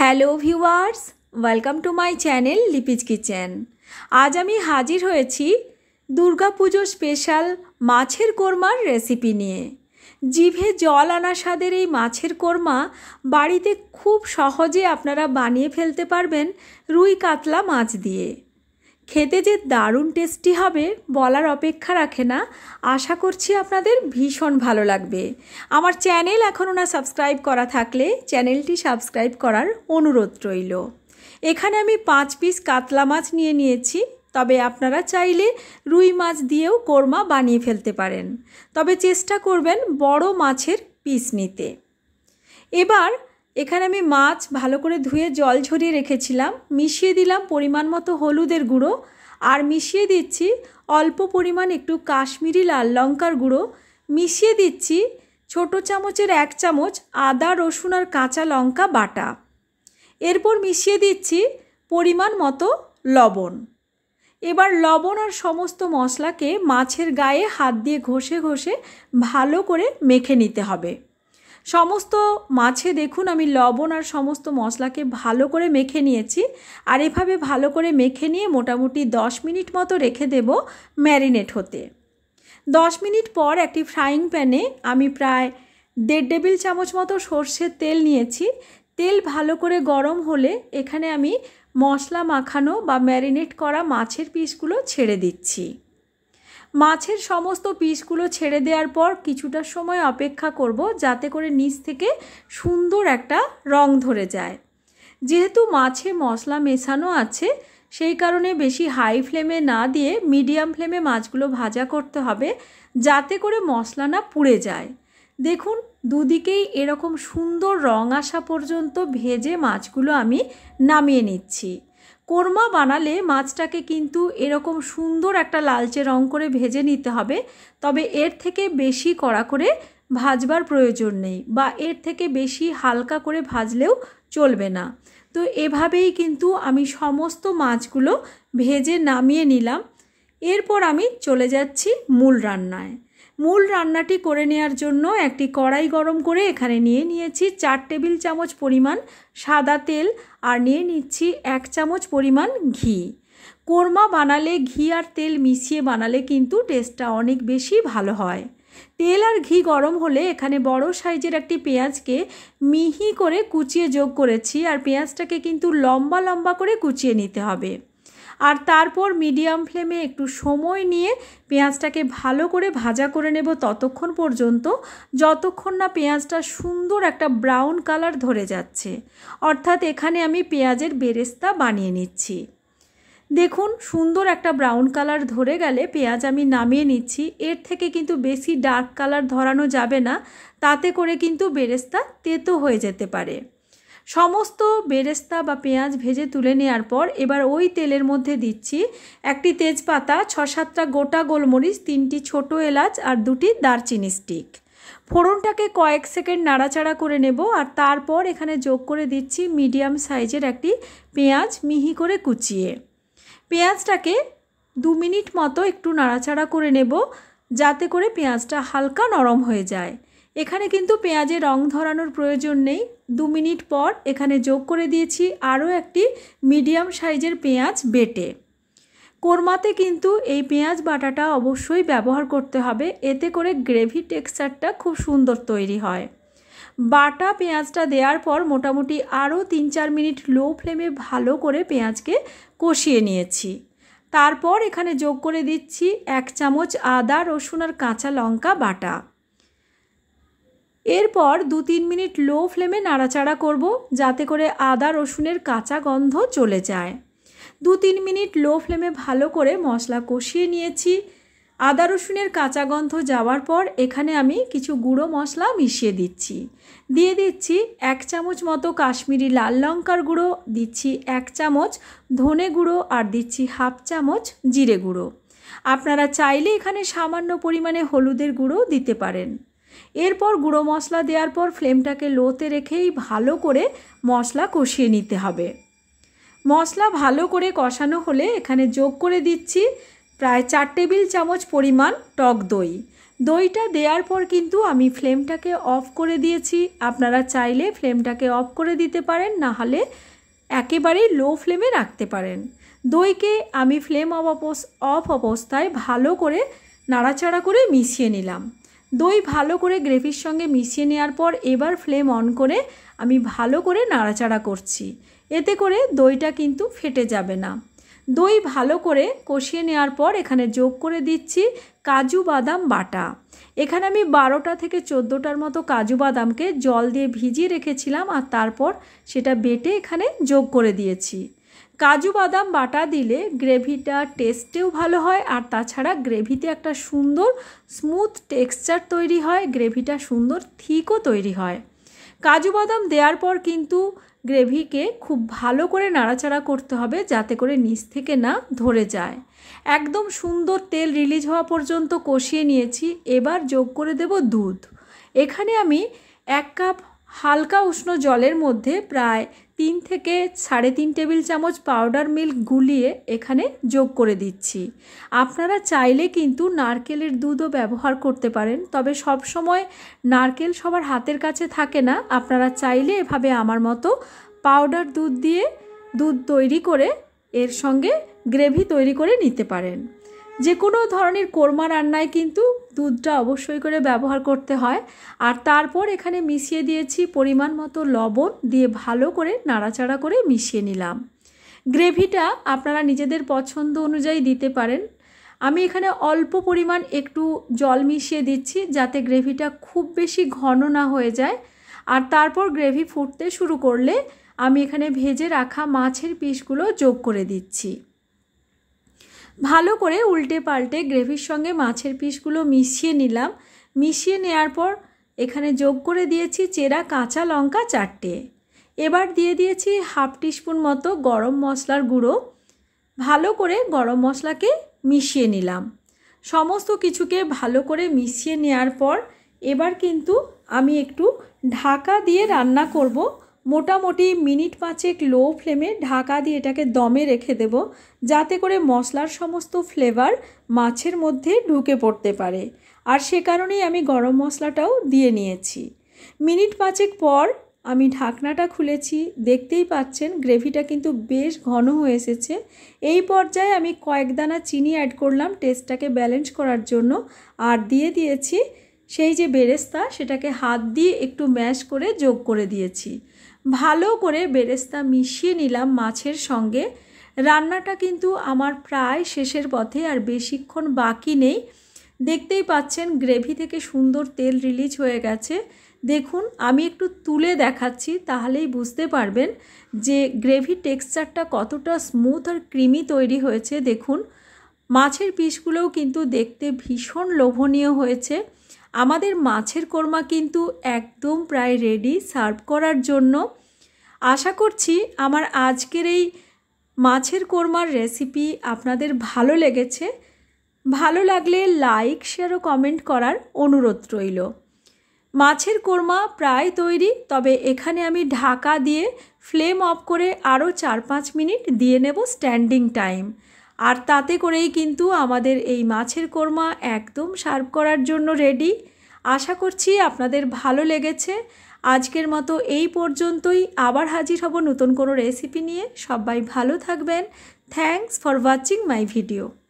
hello viewers welcome to my channel Lipi's kitchen আজ আমি হাজির হয়েছি পুজো স্পেশাল মাছের কোরমার রেসিপি নিয়ে জিভে জল আনা স্বাদের এই মাছের কোরমা বাড়িতে খুব সহজে আপনারা বানিয়ে ফেলতে পারবেন রুই কাতলা মাছ দিয়ে খেতে যে দারুণ টেস্টি হবে বলার অপেক্ষা রাখে না আশা করছি আপনাদের ভীষণ ভালো লাগবে আমার চ্যানেল এখনও না সাবস্ক্রাইব করা থাকলে চ্যানেলটি সাবস্ক্রাইব করার অনুরোধ রইল এখানে আমি পাঁচ পিস কাতলা মাছ নিয়ে নিয়েছি তবে আপনারা চাইলে রুই মাছ দিয়েও কোরমা বানিয়ে ফেলতে পারেন তবে চেষ্টা করবেন বড় মাছের পিস নিতে এবার এখানে আমি মাছ ভালো করে ধুয়ে জল ঝরিয়ে রেখেছিলাম মিশিয়ে দিলাম পরিমাণ মতো হলুদের গুঁড়ো আর মিশিয়ে দিচ্ছি অল্প পরিমাণ একটু কাশ্মীরি লাল লঙ্কার গুঁড়ো মিশিয়ে দিচ্ছি ছোট চামচের এক চামচ আদা রসুন আর কাঁচা লঙ্কা বাটা এরপর মিশিয়ে দিচ্ছি পরিমাণ মতো লবণ এবার লবণ আর সমস্ত মশলাকে মাছের গায়ে হাত দিয়ে ঘষে ঘষে ভালো করে মেখে নিতে হবে সমস্ত মাছে দেখুন আমি লবণ আর সমস্ত মশলাকে ভালো করে মেখে নিয়েছি আর এভাবে ভালো করে মেখে নিয়ে মোটামুটি 10 মিনিট মতো রেখে দেব ম্যারিনেট হতে 10 মিনিট পর একটি ফ্রাইং প্যানে আমি প্রায় দেড় টেবিল চামচ মতো সর্ষের তেল নিয়েছি তেল ভালো করে গরম হলে এখানে আমি মশলা মাখানো বা ম্যারিনেট করা মাছের পিসগুলো ছেড়ে দিচ্ছি মাছের সমস্ত পিসগুলো ছেড়ে দেওয়ার পর কিছুটা সময় অপেক্ষা করব যাতে করে নিচ থেকে সুন্দর একটা রং ধরে যায় যেহেতু মাছে মশলা মেশানো আছে সেই কারণে বেশি হাই ফ্লেমে না দিয়ে মিডিয়াম ফ্লেমে মাছগুলো ভাজা করতে হবে যাতে করে মশলা না পুড়ে যায় দেখুন দুদিকেই এরকম সুন্দর রং আসা পর্যন্ত ভেজে মাছগুলো আমি নামিয়ে নিচ্ছি কোরমা বানালে মাছটাকে কিন্তু এরকম সুন্দর একটা লালচে রং করে ভেজে নিতে হবে তবে এর থেকে বেশি কড়া করে ভাজবার প্রয়োজন নেই বা এর থেকে বেশি হালকা করে ভাজলেও চলবে না তো এভাবেই কিন্তু আমি সমস্ত মাছগুলো ভেজে নামিয়ে নিলাম এরপর আমি চলে যাচ্ছি মূল রান্নায় মূল রান্নাটি করে নেয়ার জন্য একটি কড়াই গরম করে এখানে নিয়ে নিয়েছি চার টেবিল চামচ পরিমাণ সাদা তেল আর নিয়ে নিচ্ছি এক চামচ পরিমাণ ঘি কোরমা বানালে ঘি আর তেল মিশিয়ে বানালে কিন্তু টেস্টটা অনেক বেশি ভালো হয় তেল আর ঘি গরম হলে এখানে বড় সাইজের একটি পেঁয়াজকে মিহি করে কুচিয়ে যোগ করেছি আর পেঁয়াজটাকে কিন্তু লম্বা লম্বা করে কুচিয়ে নিতে হবে আর তারপর মিডিয়াম ফ্লেমে একটু সময় নিয়ে পেঁয়াজটাকে ভালো করে ভাজা করে নেব ততক্ষণ পর্যন্ত যতক্ষণ না পেঁয়াজটা সুন্দর একটা ব্রাউন কালার ধরে যাচ্ছে অর্থাৎ এখানে আমি পেঁয়াজের বেরেস্তা বানিয়ে নিচ্ছি দেখুন সুন্দর একটা ব্রাউন কালার ধরে গেলে পেঁয়াজ আমি নামিয়ে নিচ্ছি এর থেকে কিন্তু বেশি ডার্ক কালার ধরানো যাবে না তাতে করে কিন্তু বেরেস্তা তেতো হয়ে যেতে পারে সমস্ত বেরেস্তা বা পেঁয়াজ ভেজে তুলে নেওয়ার পর এবার ওই তেলের মধ্যে দিচ্ছি একটি তেজপাতা ছ সাতটা গোটা গোলমরিচ তিনটি ছোট এলাচ আর দুটি দারচিনি স্টিক ফোড়নটাকে কয়েক সেকেন্ড নাড়াচাড়া করে নেব আর তারপর এখানে যোগ করে দিচ্ছি মিডিয়াম সাইজের একটি পেঁয়াজ মিহি করে কুচিয়ে পেঁয়াজটাকে দু মিনিট মতো একটু নাড়াচাড়া করে নেব যাতে করে পেঁয়াজটা হালকা নরম হয়ে যায় এখানে কিন্তু পেঁয়াজে রং ধরানোর প্রয়োজন নেই দু মিনিট পর এখানে যোগ করে দিয়েছি আরও একটি মিডিয়াম সাইজের পেঁয়াজ বেটে কোরমাতে কিন্তু এই পেঁয়াজ বাটাটা অবশ্যই ব্যবহার করতে হবে এতে করে গ্রেভি টেক্সচারটা খুব সুন্দর তৈরি হয় বাটা পেঁয়াজটা দেওয়ার পর মোটামুটি আরও তিন চার মিনিট লো ফ্লেমে ভালো করে পেঁয়াজকে কষিয়ে নিয়েছি তারপর এখানে যোগ করে দিচ্ছি এক চামচ আদা রসুন আর কাঁচা লঙ্কা বাটা এরপর দু তিন মিনিট লো ফ্লেমে নাড়াচাড়া করব যাতে করে আদা রসুনের কাঁচা গন্ধ চলে যায় দু তিন মিনিট লো ফ্লেমে ভালো করে মশলা কষিয়ে নিয়েছি আদা রসুনের কাঁচা গন্ধ যাওয়ার পর এখানে আমি কিছু গুঁড়ো মশলা মিশিয়ে দিচ্ছি দিয়ে দিচ্ছি এক চামচ মতো কাশ্মীরি লাল লঙ্কার গুঁড়ো দিচ্ছি এক চামচ ধনে গুঁড়ো আর দিচ্ছি হাফ চামচ জিরে গুঁড়ো আপনারা চাইলে এখানে সামান্য পরিমাণে হলুদের গুঁড়ো দিতে পারেন এরপর গুঁড়ো মশলা দেওয়ার পর ফ্লেমটাকে লোতে রেখেই ভালো করে মশলা কষিয়ে নিতে হবে মশলা ভালো করে কষানো হলে এখানে যোগ করে দিচ্ছি প্রায় চার টেবিল চামচ পরিমাণ টক দই দইটা দেওয়ার পর কিন্তু আমি ফ্লেমটাকে অফ করে দিয়েছি আপনারা চাইলে ফ্লেমটাকে অফ করে দিতে পারেন না হলে একেবারেই লো ফ্লেমে রাখতে পারেন দইকে আমি ফ্লেম অফ অবস্থায় ভালো করে নাড়াচাড়া করে মিশিয়ে নিলাম দই ভালো করে গ্রেভির সঙ্গে মিশিয়ে নেওয়ার পর এবার ফ্লেম অন করে আমি ভালো করে নাড়াচাড়া করছি এতে করে দইটা কিন্তু ফেটে যাবে না দই ভালো করে কষিয়ে নেওয়ার পর এখানে যোগ করে দিচ্ছি কাজু বাদাম বাটা এখানে আমি বারোটা থেকে চোদ্দোটার মতো কাজু বাদামকে জল দিয়ে ভিজিয়ে রেখেছিলাম আর তারপর সেটা বেটে এখানে যোগ করে দিয়েছি কাজু বাদাম বাটা দিলে গ্রেভিটা টেস্টেও ভালো হয় আর তাছাড়া গ্রেভিতে একটা সুন্দর স্মুথ টেক্সচার তৈরি হয় গ্রেভিটা সুন্দর থিকও তৈরি হয় কাজু বাদাম দেওয়ার পর কিন্তু গ্রেভিকে খুব ভালো করে নাড়াচাড়া করতে হবে যাতে করে নিচ থেকে না ধরে যায় একদম সুন্দর তেল রিলিজ হওয়া পর্যন্ত কষিয়ে নিয়েছি এবার যোগ করে দেব দুধ এখানে আমি এক কাপ হালকা উষ্ণ জলের মধ্যে প্রায় তিন থেকে সাড়ে তিন টেবিল চামচ পাউডার মিল্ক গুলিয়ে এখানে যোগ করে দিচ্ছি আপনারা চাইলে কিন্তু নারকেলের দুধও ব্যবহার করতে পারেন তবে সব সময় নারকেল সবার হাতের কাছে থাকে না আপনারা চাইলে এভাবে আমার মতো পাউডার দুধ দিয়ে দুধ তৈরি করে এর সঙ্গে গ্রেভি তৈরি করে নিতে পারেন যে কোনো ধরনের কোরমা রান্নায় কিন্তু দুধটা অবশ্যই করে ব্যবহার করতে হয় আর তারপর এখানে মিশিয়ে দিয়েছি পরিমাণ মতো লবণ দিয়ে ভালো করে নাড়াচাড়া করে মিশিয়ে নিলাম গ্রেভিটা আপনারা নিজেদের পছন্দ অনুযায়ী দিতে পারেন আমি এখানে অল্প পরিমাণ একটু জল মিশিয়ে দিচ্ছি যাতে গ্রেভিটা খুব বেশি ঘন না হয়ে যায় আর তারপর গ্রেভি ফুটতে শুরু করলে আমি এখানে ভেজে রাখা মাছের পিসগুলো যোগ করে দিচ্ছি ভালো করে উল্টে পাল্টে গ্রেভির সঙ্গে মাছের পিসগুলো মিশিয়ে নিলাম মিশিয়ে নেওয়ার পর এখানে যোগ করে দিয়েছি চেরা কাঁচা লঙ্কা চারটে এবার দিয়ে দিয়েছি হাফ টিস্পুন মতো গরম মশলার গুঁড়ো ভালো করে গরম মশলাকে মিশিয়ে নিলাম সমস্ত কিছুকে ভালো করে মিশিয়ে নেওয়ার পর এবার কিন্তু আমি একটু ঢাকা দিয়ে রান্না করব মোটামুটি মিনিট পাঁচেক লো ফ্লেমে ঢাকা দিয়ে এটাকে দমে রেখে দেব যাতে করে মশলার সমস্ত ফ্লেভার মাছের মধ্যে ঢুকে পড়তে পারে আর সে কারণেই আমি গরম মশলাটাও দিয়ে নিয়েছি মিনিট পাঁচেক পর আমি ঢাকনাটা খুলেছি দেখতেই পাচ্ছেন গ্রেভিটা কিন্তু বেশ ঘন হয়ে এসেছে এই পর্যায়ে আমি কয়েক দানা চিনি অ্যাড করলাম টেস্টটাকে ব্যালেন্স করার জন্য আর দিয়ে দিয়েছি সেই যে বেরেস্তা সেটাকে হাত দিয়ে একটু ম্যাশ করে যোগ করে দিয়েছি ভালো করে বেরেস্তা মিশিয়ে নিলাম মাছের সঙ্গে রান্নাটা কিন্তু আমার প্রায় শেষের পথে আর বেশিক্ষণ বাকি নেই দেখতেই পাচ্ছেন গ্রেভি থেকে সুন্দর তেল রিলিজ হয়ে গেছে দেখুন আমি একটু তুলে দেখাচ্ছি তাহলেই বুঝতে পারবেন যে গ্রেভি টেক্সচারটা কতটা স্মুথ আর ক্রিমি তৈরি হয়েছে দেখুন মাছের পিসগুলোও কিন্তু দেখতে ভীষণ লোভনীয় হয়েছে আমাদের মাছের কোরমা কিন্তু একদম প্রায় রেডি সার্ভ করার জন্য আশা করছি আমার আজকের এই মাছের কোরমার রেসিপি আপনাদের ভালো লেগেছে ভালো লাগলে লাইক শেয়ার ও কমেন্ট করার অনুরোধ রইল মাছের কোরমা প্রায় তৈরি তবে এখানে আমি ঢাকা দিয়ে ফ্লেম অফ করে আরও চার পাঁচ মিনিট দিয়ে নেব স্ট্যান্ডিং টাইম আর তাতে করেই কিন্তু আমাদের এই মাছের কোরমা একদম সার্ভ করার জন্য রেডি আশা করছি আপনাদের ভালো লেগেছে আজকের মতো এই পর্যন্তই আবার হাজির হব নতুন কোনো রেসিপি নিয়ে সবাই ভালো থাকবেন thanks for watching my video